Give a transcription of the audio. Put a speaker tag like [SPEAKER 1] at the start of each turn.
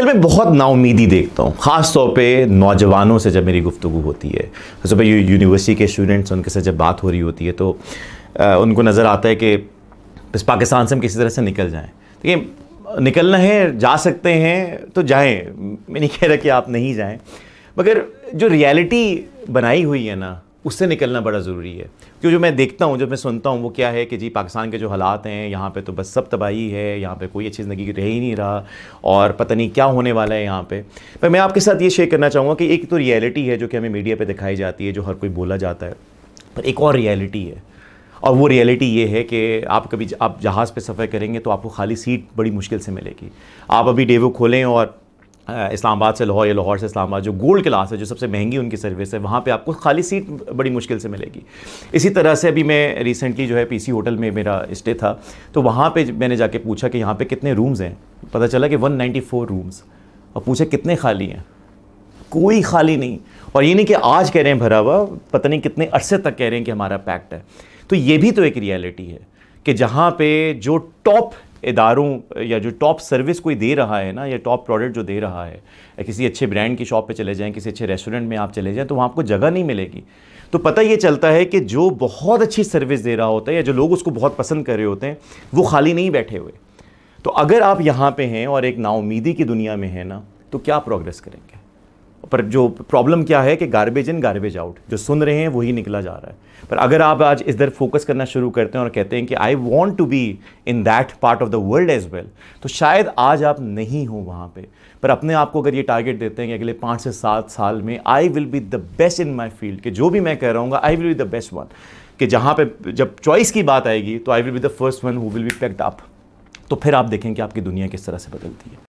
[SPEAKER 1] आजकल मैं बहुत नाउमीदी देखता हूँ ख़ास तौर पे नौजवानों से जब मेरी गुफ्तु होती है खासतौर पर यूनिवर्सिटी के स्टूडेंट्स उनके साथ जब बात हो रही होती है तो आ, उनको नज़र आता है कि बस पाकिस्तान से हम किसी तरह से निकल जाएँ तो निकलना है जा सकते हैं तो जाएँ मैं नहीं कह रहा कि आप नहीं जाएँ मगर जो रियलिटी बनाई हुई है ना उससे निकलना बड़ा ज़रूरी है क्योंकि जो मैं देखता हूँ जब मैं सुनता हूँ वो क्या है कि जी पाकिस्तान के जो हालात हैं यहाँ पे तो बस सब तबाही है यहाँ पे कोई अच्छी ज़िंदगी रह ही नहीं रहा और पता नहीं क्या होने वाला है यहाँ पे पर मैं आपके साथ ये शेयर करना चाहूँगा कि एक तो रियलिटी है जो कि हमें मीडिया पर दिखाई जाती है जो हर कोई बोला जाता है पर एक और रियलिटी है और वो रियलिटी ये है कि आप कभी आप जहाज़ पे सफ़र करेंगे तो आपको खाली सीट बड़ी मुश्किल से मिलेगी आप अभी डेवो खोलें और इस्लामाबाद से लाहौर या लाहौर से इस्लामाबाद जो गोल्ड क्लास है जो सबसे महंगी उनकी सर्विस है वहाँ पे आपको खाली सीट बड़ी मुश्किल से मिलेगी इसी तरह से अभी मैं रिसेंटली जो है पीसी होटल में मेरा स्टे था तो वहाँ पे मैंने जाके पूछा कि यहाँ पे कितने रूम्स हैं पता चला कि 194 रूम्स और पूछे कितने खाली हैं कोई खाली नहीं और ये नहीं कि आज कह रहे हैं भरा हुआ पता नहीं कितने अरसे तक कह रहे हैं कि हमारा पैक्ट है तो ये भी तो एक रियलिटी है कि जहाँ पे जो टॉप इदारों या जो टॉप सर्विस कोई दे रहा है ना या टॉप प्रोडक्ट जो दे रहा है किसी अच्छे ब्रांड की शॉप पे चले जाएं किसी अच्छे रेस्टोरेंट में आप चले जाएं तो वहाँ आपको जगह नहीं मिलेगी तो पता ये चलता है कि जो बहुत अच्छी सर्विस दे रहा होता है या जो लोग उसको बहुत पसंद कर रहे होते हैं वो खाली नहीं बैठे हुए तो अगर आप यहाँ पर हैं और एक नाउमीदी की दुनिया में हैं ना तो क्या प्रोग्रेस करेंगे पर जो प्रॉब्लम क्या है कि गार्बेज इन गार्बेज आउट जो सुन रहे हैं वही निकला जा रहा है पर अगर आप आज इधर फोकस करना शुरू करते हैं और कहते हैं कि I want to be in that part of the world as well तो शायद आज आप नहीं हो वहाँ पर पर अपने आप को अगर ये टारगेट देते हैं कि अगले पाँच से सात साल में I will be the best in my field कि जो भी मैं कह रहा हूँ I will be the best one कि जहाँ पे जब चॉइस की बात आएगी तो I will be the first one who will be packed up तो फिर आप देखें कि आपकी दुनिया किस तरह से बदलती है